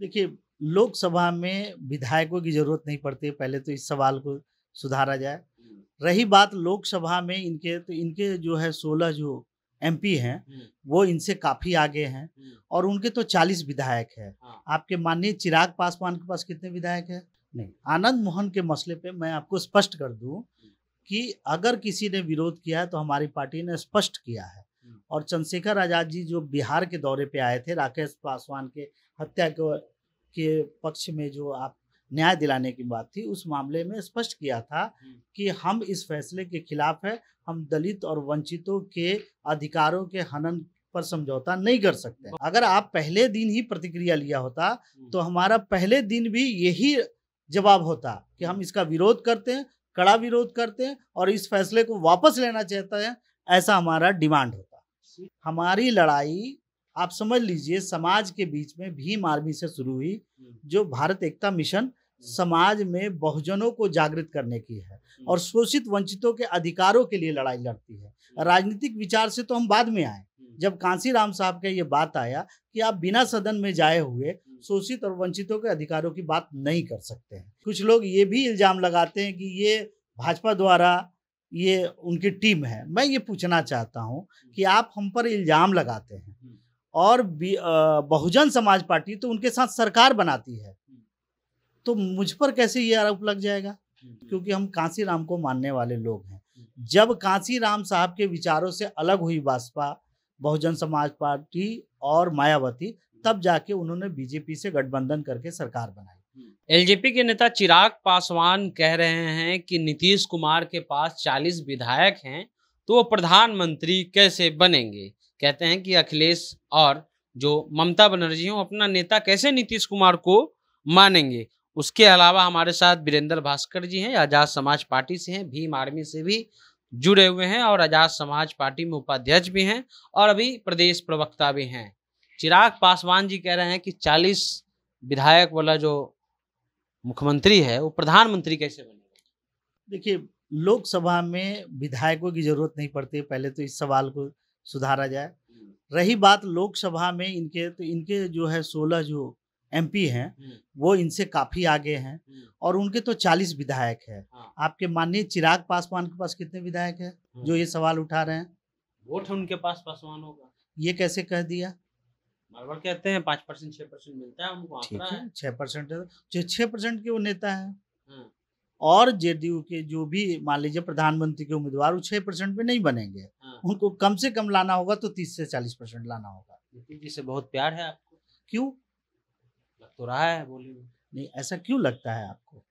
देखिए लोकसभा में विधायकों की जरूरत नहीं पड़ती पहले तो इस सवाल को सुधारा जाए हम्म। रही बात लोकसभा में इनके तो इनके जो है सोलह जो एमपी हैं हम्म। वो इनसे काफ़ी आगे हैं हम्म। और उनके तो चालीस विधायक हैं हाँ। आपके माननीय चिराग पासवान के पास कितने विधायक हैं नहीं आनंद मोहन के मसले पे मैं आपको स्पष्ट कर दूं कि अगर किसी ने विरोध किया है तो हमारी पार्टी ने स्पष्ट किया है और चंद्रशेखर आज़ाद जी जो बिहार के दौरे पे आए थे राकेश पासवान के हत्या के के पक्ष में जो आप न्याय दिलाने की बात थी उस मामले में स्पष्ट किया था हम्म। कि हम इस फैसले के खिलाफ है हम दलित और वंचितों के अधिकारों के हनन पर समझौता नहीं कर सकते अगर आप पहले दिन ही प्रतिक्रिया लिया होता हम्म। तो हमारा पहले दिन भी यही जवाब होता कि हम इसका विरोध करते हैं कड़ा विरोध करते हैं और इस फैसले को वापस लेना चाहते हैं ऐसा हमारा डिमांड होता हमारी लड़ाई आप समझ लीजिए समाज के बीच में भीम आर्मी से शुरू हुई हम्म। जो भारत एकता मिशन हम्म। समाज में बहुजनों को जागृत करने की है हम्म। और शोषित वंचितों के अधिकारों के लिए लड़ाई लड़ती है राजनीतिक विचार से तो हम बाद में आए जब कांसी राम साहब का ये बात आया कि आप बिना सदन में जाए हुए शोषित और वंचितों के अधिकारों की बात नहीं कर सकते हैं कुछ लोग ये भी इल्ज़ाम लगाते हैं कि ये भाजपा द्वारा ये उनकी टीम है मैं ये पूछना चाहता हूँ कि आप हम पर इल्ज़ाम लगाते हैं और बहुजन समाज पार्टी तो उनके साथ सरकार बनाती है तो मुझ पर कैसे ये आरोप लग जाएगा क्योंकि हम कांसी राम को मानने वाले लोग हैं जब कांसी राम साहब के विचारों से अलग हुई भाजपा बहुजन समाज पार्टी और मायावती तब जाके उन्होंने बीजेपी से गठबंधन करके सरकार बनाई एलजेपी के नेता चिराग पासवान कह रहे हैं कि नीतीश कुमार के पास 40 विधायक हैं तो वो प्रधानमंत्री कैसे बनेंगे कहते हैं कि अखिलेश और जो ममता बनर्जी हूँ अपना नेता कैसे नीतीश कुमार को मानेंगे उसके अलावा हमारे साथ वीरेंद्र भास्कर जी हैं आज़ाद समाज पार्टी से हैं भीम आर्मी से भी जुड़े हुए हैं और आज़ाद समाज पार्टी में उपाध्यक्ष भी हैं और अभी प्रदेश प्रवक्ता भी हैं चिराग पासवान जी कह रहे हैं कि 40 विधायक वाला जो मुख्यमंत्री है वो प्रधानमंत्री कैसे बनेगा देखिए लोकसभा में विधायकों की जरूरत नहीं पड़ती पहले तो इस सवाल को सुधारा जाए हम्म। रही बात लोकसभा में इनके तो इनके जो है सोलह जो एमपी हैं हम्म। वो इनसे काफी आगे हैं हम्म। और उनके तो चालीस विधायक है हाँ। आपके माननीय चिराग पासवान के पास कितने विधायक है हाँ। जो ये सवाल उठा रहे हैं वोट उनके पास पासवान होगा ये कैसे कह दिया बार कहते हैं परसेंट छः परसेंट मिलता है उनको है परसेंट तो छह परसेंट के वो नेता है हाँ। और जेडीयू के जो भी मान लीजिए प्रधानमंत्री के उम्मीदवार वो छह परसेंट पे नहीं बनेंगे उनको कम से कम लाना होगा तो तीस से चालीस परसेंट लाना होगा नीतीश जी से बहुत प्यार है आपको क्यों लग तो रहा है बोली में नहीं ऐसा क्यों लगता है आपको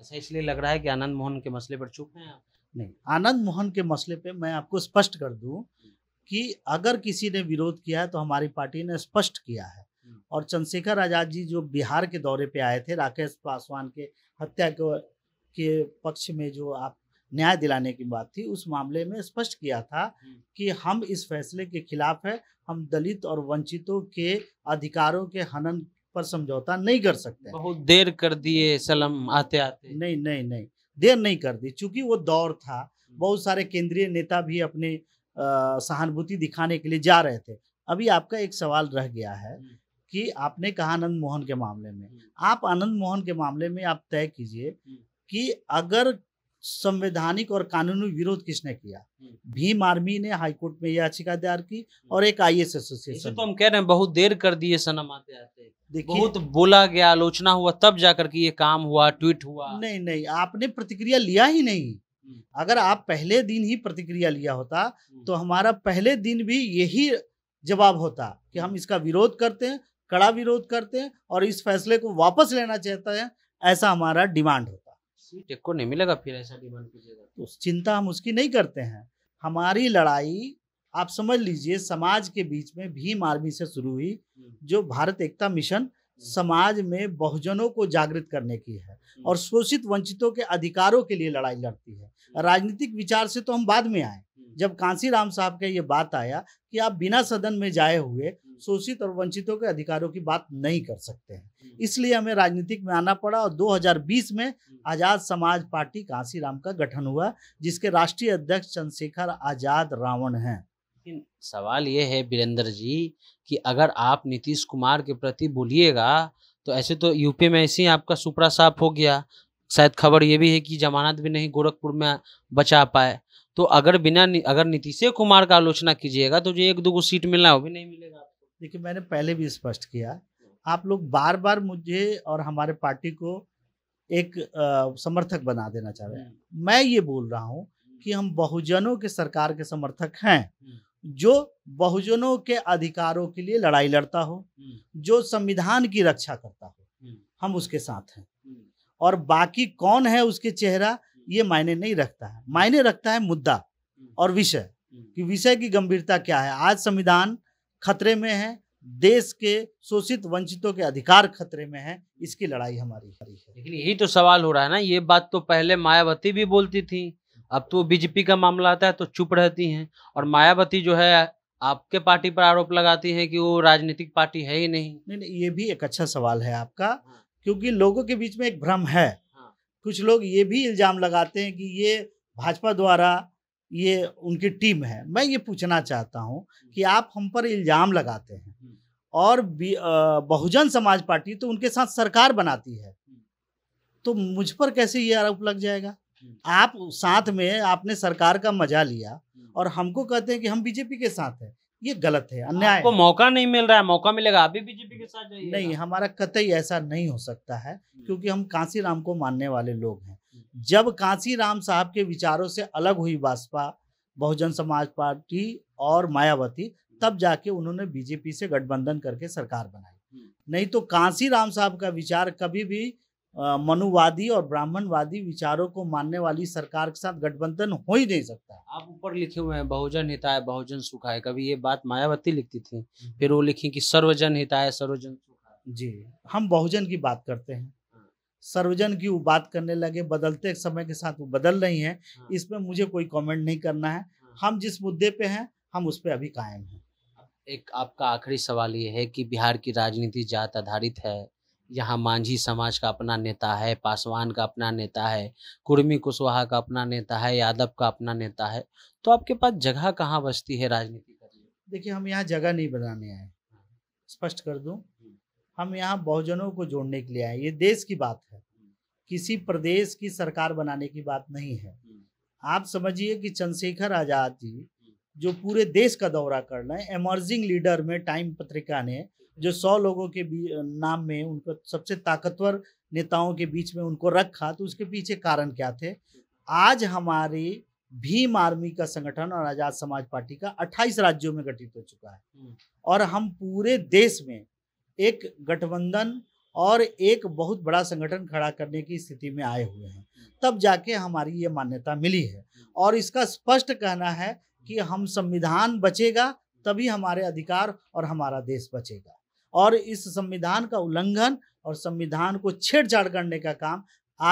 ऐसा इसलिए लग रहा है कि आनंद मोहन के मसले पर चुप हैं आप नहीं आनंद मोहन के मसले पे मैं आपको स्पष्ट कर दूं कि अगर किसी ने विरोध किया है तो हमारी पार्टी ने स्पष्ट किया है हम्म। और चंद्रशेखर आजाद जी जो बिहार के दौरे पे आए थे राकेश पासवान के हत्या के पक्ष में जो आप न्याय दिलाने की बात थी उस मामले में स्पष्ट किया था हम्म। कि हम इस फैसले के खिलाफ है हम दलित और वंचितों के अधिकारों के हनन पर समझौता नहीं कर सकते बहुत देर कर दिए सलम आते आते नहीं नहीं नहीं देर नहीं कर दी चूंकि वो दौर था हम्म। बहुत सारे केंद्रीय नेता भी अपने सहानुभूति दिखाने के लिए जा रहे थे अभी आपका एक सवाल रह गया है हम्म। कि आपने कहा आनंद मोहन के मामले में आप आनंद मोहन के मामले में आप तय कीजिए कि अगर संवैधानिक और कानूनी विरोध किसने किया हम्म। भीम आर्मी ने हाईकोर्ट में याचिका दायर की हम्म। और एक आई एस एसोसिएशन तो हम कह रहे हैं बहुत देर कर दिए सनम आते आते बहुत बोला गया आलोचना हुआ तब जाकर के ये काम हुआ ट्वीट हुआ नहीं नहीं आपने प्रतिक्रिया लिया ही नहीं हम्म। अगर आप पहले दिन ही प्रतिक्रिया लिया होता तो हमारा पहले दिन भी यही जवाब होता कि हम इसका विरोध करते हैं कड़ा विरोध करते हैं और इस फैसले को वापस लेना चाहते हैं ऐसा हमारा डिमांड होता सीट एक को नहीं मिलेगा फिर ऐसा डिमांड कीजिएगा तो। उस चिंता हम उसकी नहीं करते हैं हमारी लड़ाई आप समझ लीजिए समाज के बीच में भीम आर्मी से शुरू हुई हम्म। जो भारत एकता मिशन हम्म। समाज में बहुजनों को जागृत करने की है हम्म। और शोषित वंचितों के अधिकारों के लिए लड़ाई लड़ती है राजनीतिक विचार से तो हम बाद में आए जब कांसी राम साहब का ये बात आया कि आप बिना सदन में जाए हुए शोषित और वंचितों के अधिकारों की बात नहीं कर सकते हैं इसलिए हमें राजनीतिक में आना पड़ा और 2020 में हम्म। आज़ाद समाज पार्टी काशी राम का गठन हुआ जिसके राष्ट्रीय अध्यक्ष चंद्रशेखर आज़ाद रावण हैं सवाल ये है वीरेंद्र जी कि अगर आप नीतीश कुमार के प्रति बोलिएगा तो ऐसे तो यूपी में ऐसे ही आपका सुपरा साफ हो गया शायद खबर ये भी है कि जमानत भी नहीं गोरखपुर में बचा पाए तो अगर बिना अगर नीतीश कुमार का आलोचना कीजिएगा तो जो एक दो सीट मिलना वो भी नहीं मिलेगा देखिए मैंने पहले भी स्पष्ट किया आप लोग बार बार मुझे और हमारे पार्टी को एक आ, समर्थक बना देना चाह रहे हैं हम्म। मैं ये बोल रहा हूँ कि हम बहुजनों के सरकार के समर्थक हैं हम्म। जो बहुजनों के अधिकारों के लिए लड़ाई लड़ता हो हम्म। जो संविधान की रक्षा करता हो हम उसके साथ हैं और बाकी कौन है उसके चेहरा ये मायने नहीं रखता है मायने रखता है मुद्दा और विषय कि विषय की गंभीरता क्या है आज संविधान खतरे में है देश के शोषित वंचितों के अधिकार खतरे में है इसकी लड़ाई हमारी है लेकिन यही तो सवाल हो रहा है ना ये बात तो पहले मायावती भी बोलती थी अब तो बीजेपी का मामला आता है तो चुप रहती हैं और मायावती जो है आपके पार्टी पर आरोप लगाती हैं कि वो राजनीतिक पार्टी है ही नहीं नहीं नहीं ये भी एक अच्छा सवाल है आपका हाँ। क्योंकि लोगों के बीच में एक भ्रम है हाँ। कुछ लोग ये भी इल्ज़ाम लगाते हैं कि ये भाजपा द्वारा ये उनकी टीम है मैं ये पूछना चाहता हूँ कि आप हम पर इल्ज़ाम लगाते हैं और बहुजन समाज पार्टी तो उनके साथ सरकार बनाती है तो मुझ पर कैसे ये आरोप लग जाएगा आप साथ में आपने सरकार का मजा लिया और हमको कहते हैं कि हम बीजेपी के साथ हैं ये गलत है अन्याय आपको मौका नहीं मिल रहा है मौका मिलेगा आप भी बीजेपी के साथ जाइए नहीं हमारा कतई ऐसा नहीं हो सकता है क्योंकि हम कांसी राम को मानने वाले लोग हैं जब कांसी राम साहब के विचारों से अलग हुई भाजपा बहुजन समाज पार्टी और मायावती तब जाके उन्होंने बीजेपी से गठबंधन करके सरकार बनाई हम्म। नहीं तो कांसी राम साहब का विचार कभी भी मनुवादी और ब्राह्मणवादी विचारों को मानने वाली सरकार के साथ गठबंधन हो ही नहीं सकता आप ऊपर लिखे हुए हैं बहुजन हिताय बहुजन सुखाय कभी ये बात मायावती लिखती थी हम्म। फिर वो लिखी कि सर्वजन हिताय सर्वजन सुखाय जी हम बहुजन की बात करते हैं सर्वजन की वो बात करने लगे बदलते समय के साथ वो बदल रही हैं हाँ। इसमें मुझे कोई कमेंट नहीं करना है हाँ। हम जिस मुद्दे पे हैं हम उस पर अभी कायम हैं एक आपका आखिरी सवाल ये है कि बिहार की राजनीति जात आधारित है यहाँ मांझी समाज का अपना नेता है पासवान का अपना नेता है कुर्मी कुशवाहा का अपना नेता है यादव का अपना नेता है तो आपके पास जगह कहाँ बचती है राजनीति करने देखिए हम यहाँ जगह नहीं बनाने आए स्पष्ट कर दूँ हम यहाँ बहुजनों को जोड़ने के लिए आए ये देश की बात है किसी प्रदेश की सरकार बनाने की बात नहीं है आप समझिए कि चंद्रशेखर आजाद जी जो पूरे देश का दौरा कर रहे हैं एमर्जिंग लीडर में टाइम पत्रिका ने जो सौ लोगों के नाम में उनको सबसे ताकतवर नेताओं के बीच में उनको रखा तो उसके पीछे कारण क्या थे आज हमारी भीम आर्मी का संगठन और आजाद समाज पार्टी का 28 राज्यों में गठित हो चुका है और हम पूरे देश में एक गठबंधन और एक बहुत बड़ा संगठन खड़ा करने की स्थिति में आए हुए हैं तब जाके हमारी ये मान्यता मिली है और इसका स्पष्ट कहना है कि हम संविधान बचेगा तभी हमारे अधिकार और हमारा देश बचेगा और इस संविधान का उल्लंघन और संविधान को छेड़छाड़ करने का काम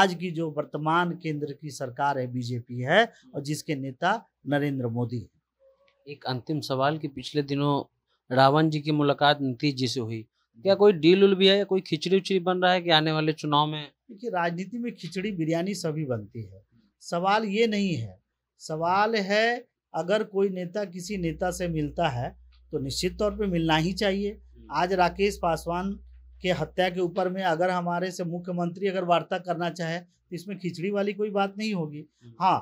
आज की जो वर्तमान केंद्र की सरकार है बीजेपी है और जिसके नेता नरेंद्र मोदी है एक अंतिम सवाल कि पिछले दिनों रावण जी की मुलाकात नीतीश जी से हुई क्या कोई डील उल भी है या कोई खिचड़ी उचड़ी बन रहा है कि आने वाले चुनाव में देखिए राजनीति में खिचड़ी बिरयानी सभी बनती है सवाल ये नहीं है सवाल है अगर कोई नेता किसी नेता से मिलता है तो निश्चित तौर पे मिलना ही चाहिए आज राकेश पासवान के हत्या के ऊपर में अगर हमारे से मुख्यमंत्री अगर वार्ता करना चाहे तो इसमें खिचड़ी वाली कोई बात नहीं होगी हाँ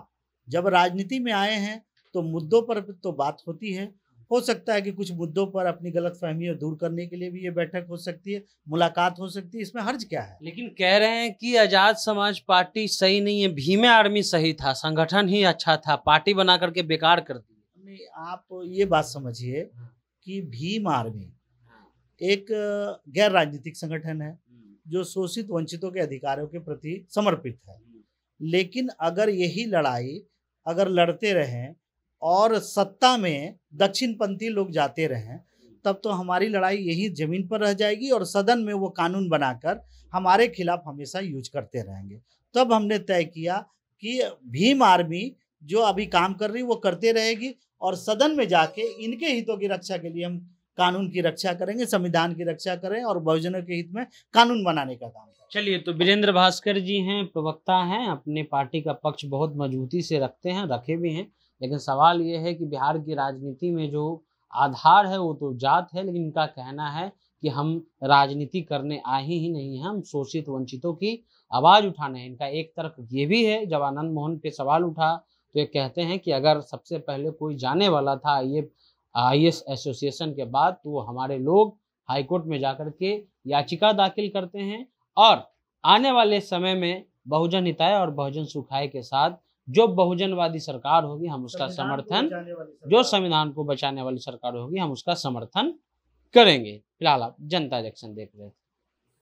जब राजनीति में आए हैं तो मुद्दों पर तो बात होती है हो सकता है कि कुछ मुद्दों पर अपनी गलत फहमी दूर करने के लिए भी ये बैठक हो सकती है मुलाकात हो सकती है इसमें हर्ज क्या है लेकिन कह रहे हैं कि आजाद समाज पार्टी सही नहीं है भीमे आर्मी सही था संगठन ही अच्छा था पार्टी बना करके बेकार कर दी आप ये बात समझिए कि भीम आर्मी एक गैर राजनीतिक संगठन है जो शोषित वंचितों के अधिकारों के प्रति समर्पित है लेकिन अगर यही लड़ाई अगर लड़ते रहें और सत्ता में दक्षिणपंथी लोग जाते रहें तब तो हमारी लड़ाई यही ज़मीन पर रह जाएगी और सदन में वो कानून बनाकर हमारे खिलाफ हमेशा यूज करते रहेंगे तब हमने तय किया कि भीम आर्मी जो अभी काम कर रही वो करते रहेगी और सदन में जाके इनके हितों की रक्षा के लिए हम कानून की रक्षा करेंगे संविधान की रक्षा करें और बहुजनों के हित में कानून बनाने का काम करें चलिए तो वीरेंद्र भास्कर जी हैं प्रवक्ता हैं अपने पार्टी का पक्ष बहुत मजबूती से रखते हैं रखे भी हैं लेकिन सवाल ये है कि बिहार की राजनीति में जो आधार है वो तो जात है लेकिन इनका कहना है कि हम राजनीति करने आए ही नहीं हैं हम शोषित वंचितों की आवाज़ उठाने हैं इनका एक तर्क ये भी है जब आनंद मोहन पे सवाल उठा तो ये कहते हैं कि अगर सबसे पहले कोई जाने वाला था आई आई एस एसोसिएशन के बाद तो हमारे लोग हाईकोर्ट में जा के याचिका दाखिल करते हैं और आने वाले समय में बहुजन हिताय और बहुजन सुखाए के साथ जो बहुजनवादी सरकार होगी हम उसका समर्थन जो संविधान को बचाने वाली सरकार होगी हम उसका समर्थन करेंगे फिलहाल आप जनता जंक्शन देख रहे थे